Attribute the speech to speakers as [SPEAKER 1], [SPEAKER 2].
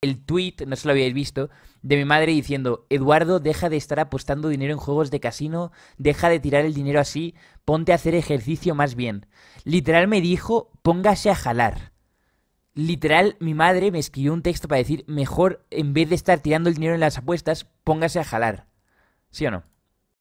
[SPEAKER 1] el tweet, no se lo habéis visto, de mi madre diciendo, Eduardo, deja de estar apostando dinero en juegos de casino, deja de tirar el dinero así, ponte a hacer ejercicio más bien. Literal me dijo, póngase a jalar. Literal, mi madre me escribió un texto para decir, mejor, en vez de estar tirando el dinero en las apuestas, póngase a jalar. ¿Sí o no?